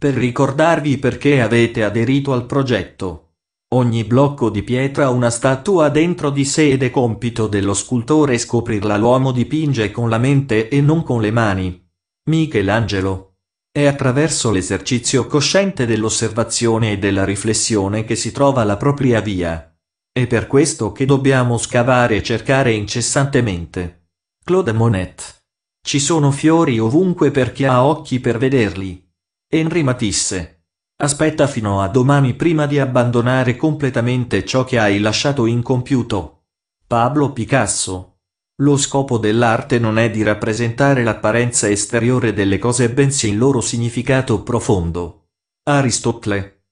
per ricordarvi perché avete aderito al progetto. Ogni blocco di pietra ha una statua dentro di sé ed è compito dello scultore scoprirla. L'uomo dipinge con la mente e non con le mani. Michelangelo. È attraverso l'esercizio cosciente dell'osservazione e della riflessione che si trova la propria via. È per questo che dobbiamo scavare e cercare incessantemente. Claude Monet. Ci sono fiori ovunque per chi ha occhi per vederli. Henry Matisse. Aspetta fino a domani prima di abbandonare completamente ciò che hai lasciato incompiuto. Pablo Picasso. Lo scopo dell'arte non è di rappresentare l'apparenza esteriore delle cose bensì il loro significato profondo. Aristotle.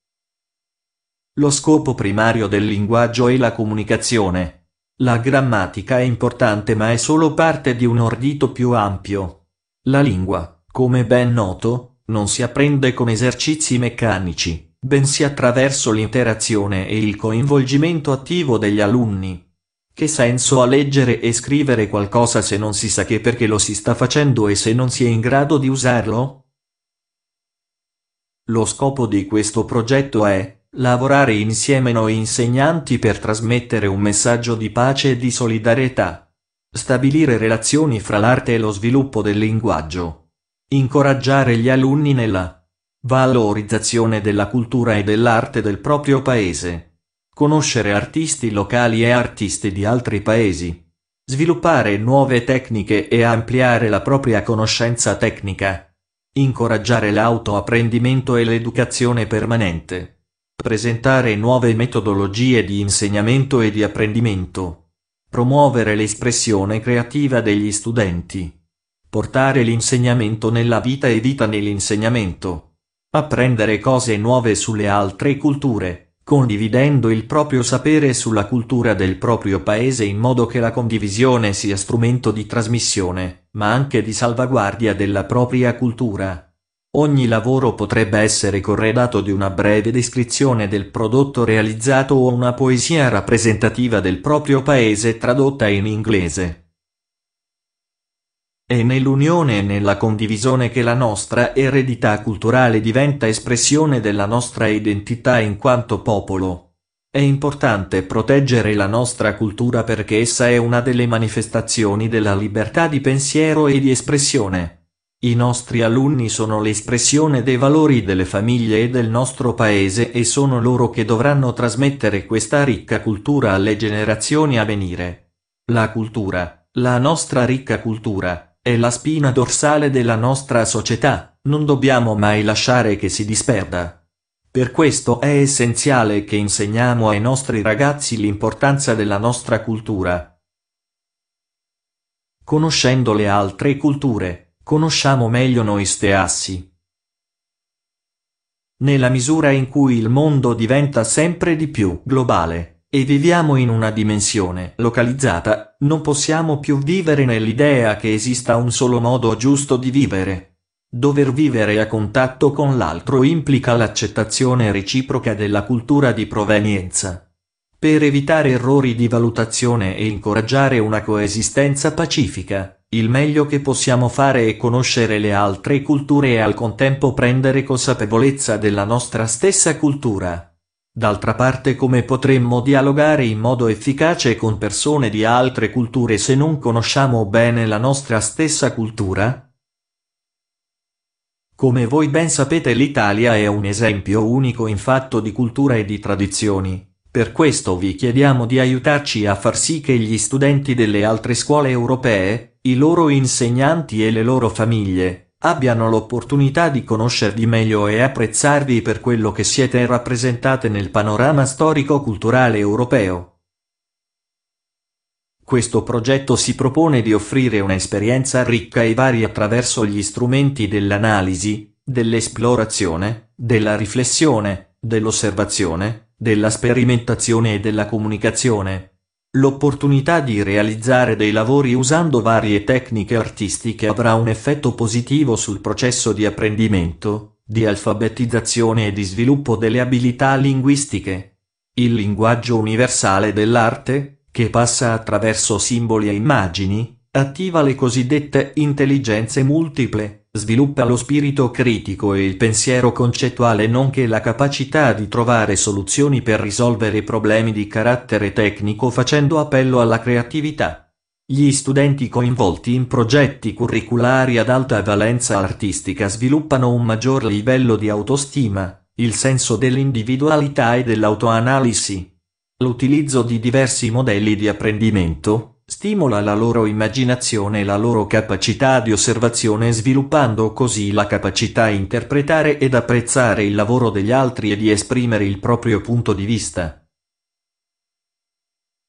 Lo scopo primario del linguaggio è la comunicazione. La grammatica è importante ma è solo parte di un ordito più ampio. La lingua, come ben noto, non si apprende con esercizi meccanici, bensì attraverso l'interazione e il coinvolgimento attivo degli alunni. Che senso ha leggere e scrivere qualcosa se non si sa che perché lo si sta facendo e se non si è in grado di usarlo? Lo scopo di questo progetto è lavorare insieme noi insegnanti per trasmettere un messaggio di pace e di solidarietà, stabilire relazioni fra l'arte e lo sviluppo del linguaggio Incoraggiare gli alunni nella valorizzazione della cultura e dell'arte del proprio paese. Conoscere artisti locali e artisti di altri paesi. Sviluppare nuove tecniche e ampliare la propria conoscenza tecnica. Incoraggiare l'autoapprendimento e l'educazione permanente. Presentare nuove metodologie di insegnamento e di apprendimento. Promuovere l'espressione creativa degli studenti. Portare l'insegnamento nella vita e vita nell'insegnamento. Apprendere cose nuove sulle altre culture, condividendo il proprio sapere sulla cultura del proprio paese in modo che la condivisione sia strumento di trasmissione, ma anche di salvaguardia della propria cultura. Ogni lavoro potrebbe essere corredato di una breve descrizione del prodotto realizzato o una poesia rappresentativa del proprio paese tradotta in inglese. È nell'unione e nella condivisione che la nostra eredità culturale diventa espressione della nostra identità in quanto popolo. È importante proteggere la nostra cultura perché essa è una delle manifestazioni della libertà di pensiero e di espressione. I nostri alunni sono l'espressione dei valori delle famiglie e del nostro paese e sono loro che dovranno trasmettere questa ricca cultura alle generazioni a venire. La cultura, la nostra ricca cultura, è la spina dorsale della nostra società, non dobbiamo mai lasciare che si disperda. Per questo è essenziale che insegniamo ai nostri ragazzi l'importanza della nostra cultura. Conoscendo le altre culture, conosciamo meglio noi steassi. Nella misura in cui il mondo diventa sempre di più globale, e viviamo in una dimensione localizzata, non possiamo più vivere nell'idea che esista un solo modo giusto di vivere. Dover vivere a contatto con l'altro implica l'accettazione reciproca della cultura di provenienza. Per evitare errori di valutazione e incoraggiare una coesistenza pacifica, il meglio che possiamo fare è conoscere le altre culture e al contempo prendere consapevolezza della nostra stessa cultura. D'altra parte come potremmo dialogare in modo efficace con persone di altre culture se non conosciamo bene la nostra stessa cultura? Come voi ben sapete l'Italia è un esempio unico in fatto di cultura e di tradizioni. Per questo vi chiediamo di aiutarci a far sì che gli studenti delle altre scuole europee, i loro insegnanti e le loro famiglie, abbiano l'opportunità di conoscervi meglio e apprezzarvi per quello che siete rappresentate nel panorama storico-culturale europeo. Questo progetto si propone di offrire un'esperienza ricca e varia attraverso gli strumenti dell'analisi, dell'esplorazione, della riflessione, dell'osservazione, della sperimentazione e della comunicazione. L'opportunità di realizzare dei lavori usando varie tecniche artistiche avrà un effetto positivo sul processo di apprendimento, di alfabetizzazione e di sviluppo delle abilità linguistiche. Il linguaggio universale dell'arte, che passa attraverso simboli e immagini, attiva le cosiddette intelligenze multiple, sviluppa lo spirito critico e il pensiero concettuale nonché la capacità di trovare soluzioni per risolvere problemi di carattere tecnico facendo appello alla creatività. Gli studenti coinvolti in progetti curriculari ad alta valenza artistica sviluppano un maggior livello di autostima, il senso dell'individualità e dell'autoanalisi. L'utilizzo di diversi modelli di apprendimento, Stimola la loro immaginazione e la loro capacità di osservazione sviluppando così la capacità di interpretare ed apprezzare il lavoro degli altri e di esprimere il proprio punto di vista.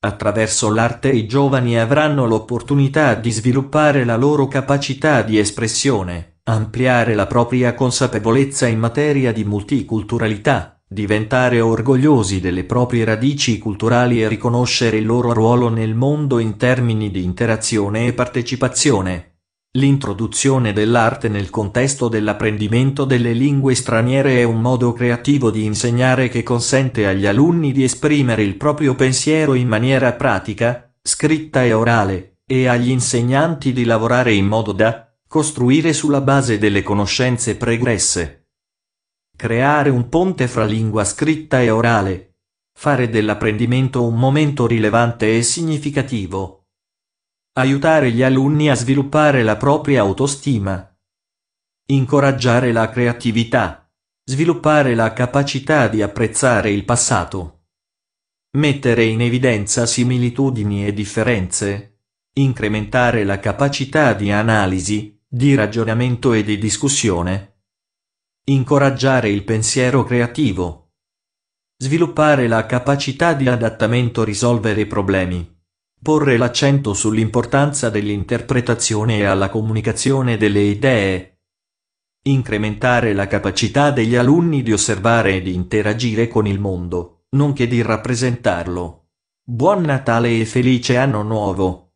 Attraverso l'arte i giovani avranno l'opportunità di sviluppare la loro capacità di espressione, ampliare la propria consapevolezza in materia di multiculturalità, diventare orgogliosi delle proprie radici culturali e riconoscere il loro ruolo nel mondo in termini di interazione e partecipazione. L'introduzione dell'arte nel contesto dell'apprendimento delle lingue straniere è un modo creativo di insegnare che consente agli alunni di esprimere il proprio pensiero in maniera pratica, scritta e orale, e agli insegnanti di lavorare in modo da costruire sulla base delle conoscenze pregresse creare un ponte fra lingua scritta e orale, fare dell'apprendimento un momento rilevante e significativo, aiutare gli alunni a sviluppare la propria autostima, incoraggiare la creatività, sviluppare la capacità di apprezzare il passato, mettere in evidenza similitudini e differenze, incrementare la capacità di analisi, di ragionamento e di discussione incoraggiare il pensiero creativo, sviluppare la capacità di adattamento, risolvere problemi, porre l'accento sull'importanza dell'interpretazione e alla comunicazione delle idee, incrementare la capacità degli alunni di osservare e di interagire con il mondo, nonché di rappresentarlo. Buon Natale e felice anno nuovo!